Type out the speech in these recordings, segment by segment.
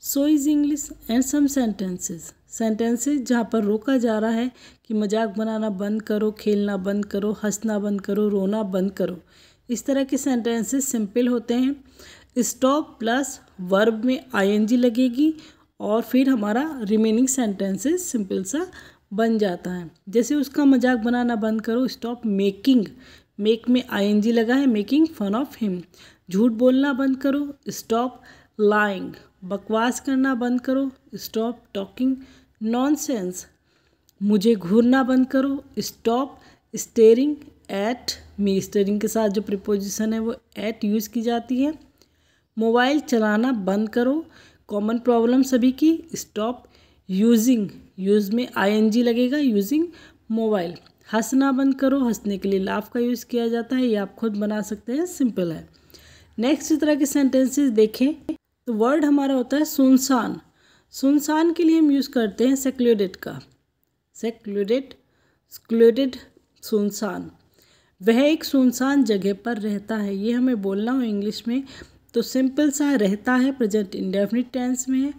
so is English and some sentences sentences जहाँ पर रोका जा रहा है कि मजाक बनाना बंद करो खेलना बंद करो हंसना बंद करो रोना बंद करो इस तरह के सेंटेंसेस सिंपल होते हैं स्टॉप प्लस वर्ब में आईएनजी लगेगी और फिर हमारा रिमेनिंग सेंटेंसेस सिंपल सा बन जाता है जैसे उसका मजाक बनाना बंद करो स्टॉप मेकिंग मेक में आईएनजी लगा है मेकिंग फन ऑफ हिम झूठ बोलना बंद करो स्टॉप लाइंग बकवास करना बंद करो स्टॉप टॉकिंग नॉनसेंस मुझे घूरना बंद करो stop staring at me staring के साथ जो प्रिपोजिशन है वो एट यूज़ की जाती है मोबाइल चलाना बंद करो कॉमन प्रॉब्लम सभी की स्टॉप यूजिंग यूज़ में आईएनजी लगेगा यूजिंग मोबाइल हंसना बंद करो हंसने के लिए लाफ का यूज़ किया जाता है ये आप खुद बना सकते हैं सिंपल है नेक्स्ट तरह के सेंटेंसेस देखें तो वर्ड हमारा होता है सुनसान सुनसान के लिए हम यूज़ करते हैं सेक्लूडेड का सेक्लूडेड स्क्लूडेड सुनसान वह एक सुनसान जगह पर रहता है ये हमें बोलना हो इंग्लिश में तो सिंपल सा रहता है प्रेजेंट इंडेफिनिट टेंस में है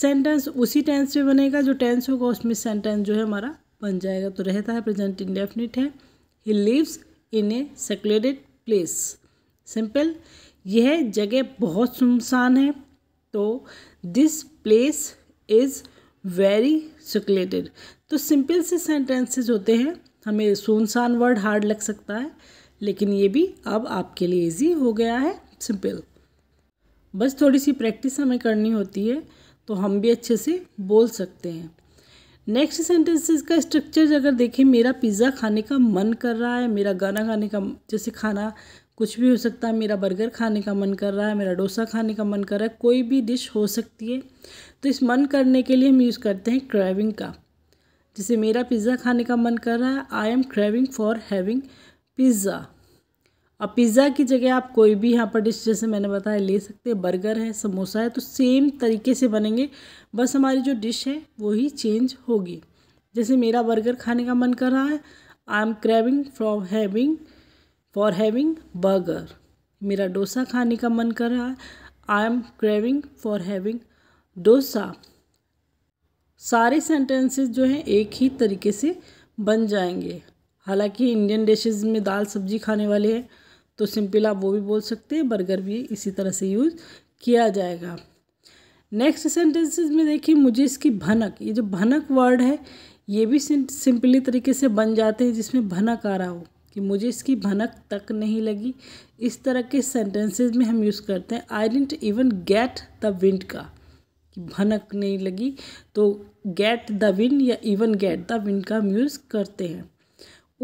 सेंटेंस उसी टेंस में बनेगा जो टेंस होगा उसमें सेंटेंस जो है हमारा बन जाएगा तो रहता है प्रेजेंट इंडेफिनिट है he lives in a secluded place simple यह जगह बहुत सुनसान है तो this place is very secluded तो सिंपल से सेंटेंसेस होते हैं हमें सुनसान वर्ड हार्ड लग सकता है लेकिन ये भी अब आपके लिए इजी हो गया है सिंपल बस थोड़ी सी प्रैक्टिस हमें करनी होती है तो हम भी अच्छे से बोल सकते हैं नेक्स्ट सेंटेंसेस का स्ट्रक्चर अगर देखें मेरा पिज़्ज़ा खाने का मन कर रहा है मेरा गाना गाने का जैसे खाना कुछ भी हो सकता है मेरा बर्गर खाने का मन कर रहा है मेरा डोसा खाने का मन कर रहा है कोई भी डिश हो सकती है तो इस मन करने के लिए हम यूज़ करते हैं क्रेविंग का जैसे मेरा पिज़्ज़ा खाने का मन कर रहा है I am craving for having pizza अब पिज़्ज़ा की जगह आप कोई भी यहाँ पर डिश जैसे मैंने बताया ले सकते हैं बर्गर है समोसा है तो सेम तरीके से बनेंगे बस हमारी जो डिश है वो ही चेंज होगी जैसे मेरा बर्गर खाने का मन कर रहा है I am craving from having for having burger मेरा डोसा खाने का मन कर रहा है I am craving for having dosa सारे सेंटेंसेस जो हैं एक ही तरीके से बन जाएंगे हालांकि इंडियन डिशेज में दाल सब्जी खाने वाले हैं तो सिंपल आप वो भी बोल सकते हैं बर्गर भी इसी तरह से यूज़ किया जाएगा नेक्स्ट सेंटेंसेस में देखिए मुझे इसकी भनक ये जो भनक वर्ड है ये भी सिंपली तरीके से बन जाते हैं जिसमें भनक आ रहा हो कि मुझे इसकी भनक तक नहीं लगी इस तरह के सेंटेंसेस में हम यूज़ करते हैं I didn't even get the wind का कि भनक नहीं लगी तो गेट द विंड या इवन गेट द विंड का हम यूज़ करते हैं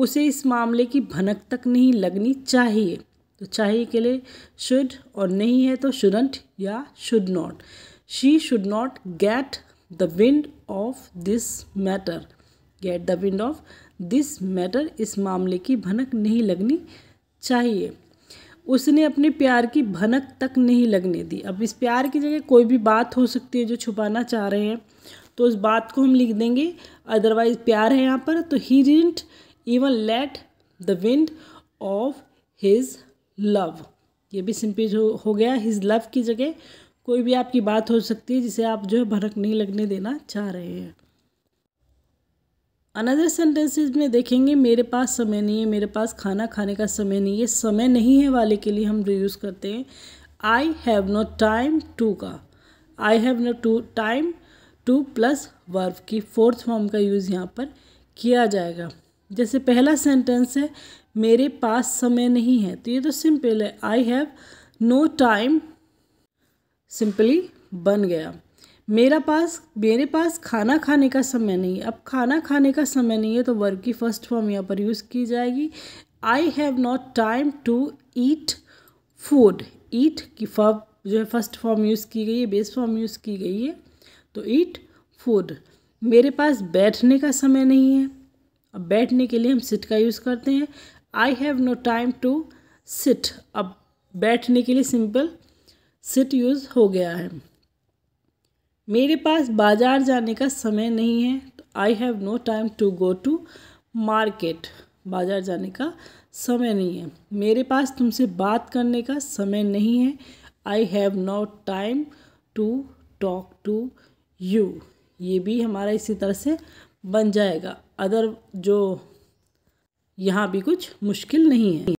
उसे इस मामले की भनक तक नहीं लगनी चाहिए तो चाहिए के लिए शुड और नहीं है तो शुडंट या should not she should not get the wind of this matter get the wind of this matter इस मामले की भनक नहीं लगनी चाहिए उसने अपने प्यार की भनक तक नहीं लगने दी अब इस प्यार की जगह कोई भी बात हो सकती है जो छुपाना चाह रहे हैं तो उस बात को हम लिख देंगे अदरवाइज प्यार है यहाँ पर तो he didn't even let the wind of his love ये भी सिंपल जो हो गया हिज लव की जगह कोई भी आपकी बात हो सकती है जिसे आप जो है भनक नहीं लगने देना चाह रहे हैं अनदर सेंटेंसेस में देखेंगे मेरे पास समय नहीं है मेरे पास खाना खाने का समय नहीं है समय नहीं है वाले के लिए हम यूज़ करते हैं I have no time to का I have no to time to plus verb की फोर्थ फॉर्म का यूज़ यहाँ पर किया जाएगा जैसे पहला सेंटेंस है मेरे पास समय नहीं है तो ये तो सिंपल है I have no time simply बन गया मेरा पास मेरे पास खाना खाने का समय नहीं है अब खाना खाने का समय नहीं है तो वर्ब की फर्स्ट फॉर्म यहाँ पर यूज़ की जाएगी I have not time to eat food eat की फॉर्म जो है फर्स्ट फॉर्म यूज़ की गई है बेस फॉर्म यूज़ की गई है तो ईट फूड मेरे पास बैठने का समय नहीं है अब बैठने के लिए हम सिट का यूज़ करते हैं I have no time to sit अब बैठने के लिए सिंपल सिट यूज़ हो गया है मेरे पास बाज़ार जाने का समय नहीं है तो I have no time to go to market बाज़ार जाने का समय नहीं है मेरे पास तुमसे बात करने का समय नहीं है I have no time to talk to you ये भी हमारा इसी तरह से बन जाएगा अदर जो यहाँ भी कुछ मुश्किल नहीं है